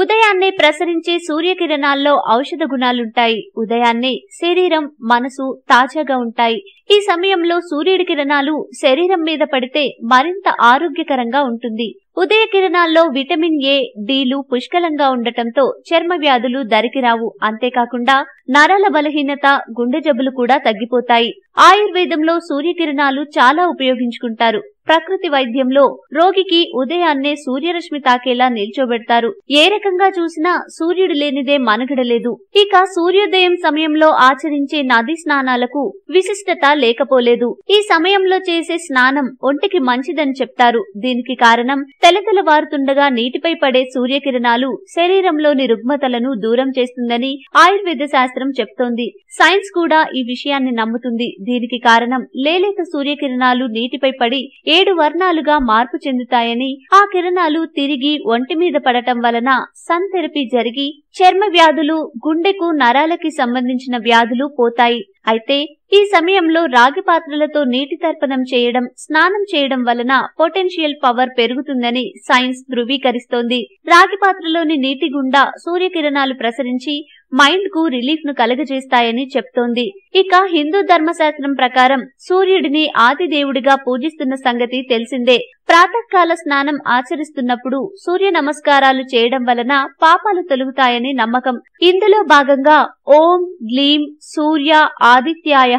ఉదయాన్నే ప్రసరించే సూర్యకిరణాల్లో ఔషధ గుణాలుంటాయి ఉదయాన్నే శరీరం మనసు తాజాగా ఉంటాయి ఈ సమయంలో సూర్యుడి కిరణాలు శరీరం మీద పడితే మరింత ఆరోగ్యకరంగా ఉంటుంది ఉదయ కిరణాల్లో విటమిన్ ఏ డీలు పుష్కలంగా ఉండటంతో చర్మ వ్యాధులు దరికిరావు అంతేకాకుండా నరాల బలహీనత గుండె జబ్బులు కూడా తగ్గిపోతాయి ఆయుర్వేదంలో సూర్యకిరణాలు చాలా ఉపయోగించుకుంటారు ప్రకృతి వైద్యంలో రోగికి ఉదయాన్నే సూర్యరశ్మి తాకేలా నిల్చోబెడతారు ఏ రకంగా చూసినా సూర్యుడు లేనిదే మనగడలేదు ఇక సూర్యోదయం సమయంలో ఆచరించే నది స్నానాలకు విశిష్టత లేకపోలేదు ఈ సమయంలో చేసే స్నానం ఒంటికి మంచిదని చెప్తారు దీనికి కారణం తెలతెలవారుతుండగా నీటిపై పడే సూర్యకిరణాలు శరీరంలోని రుగ్మతలను దూరం చేస్తుందని ఆయుర్వేద శాస్త్రం చెప్తోంది సైన్స్ కూడా ఈ విషయాన్ని నమ్ముతుంది దీనికి కారణం లేలేక సూర్యకిరణాలు నీటిపై పడి ఏడు వర్ణాలుగా మార్పు చెందుతాయని ఆ కిరణాలు తిరిగి ఒంటి మీద పడటం వలన సన్ థెరపీ జరిగి చర్మ వ్యాధులు గుండెకు నరాలకి సంబంధించిన వ్యాధులు పోతాయి అయితే ఈ సమయంలో రాగి పాత్రలతో నీటి తర్పణం చేయడం స్నానం చేయడం వలన పొటెన్షియల్ పవర్ పెరుగుతుందని సైన్స్ ధృవీకరిస్తోంది రాగి పాత్రలోని నీటి గుండా సూర్యకిరణాలు ప్రసరించి మైండ్ కు రిలీఫ్ ను కలగజేస్తాయని చెప్తోంది ఇక హిందూ ధర్మశాస్త్రం ప్రకారం సూర్యుడిని ఆది దేవుడిగా పూజిస్తున్న సంగతి తెలిసిందే ప్రాతకాల స్నానం ఆచరిస్తున్నప్పుడు సూర్య నమస్కారాలు చేయడం వలన పాపాలు తొలుగుతాయని నమ్మకం ఇందులో భాగంగా ఓం గ్లీం సూర్య ఆదిత్యాయ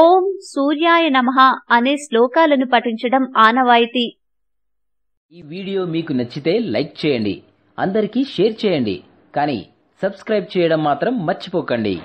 ఓం సూర్యాయ నమ అనే శ్లోకాలను పఠించడం ఆనవాయితీ ఈ వీడియో మీకు నచ్చితే లైక్ చేయండి అందరికీ షేర్ చేయండి కానీ సబ్స్క్రైబ్ చేయడం మాత్రం మర్చిపోకండి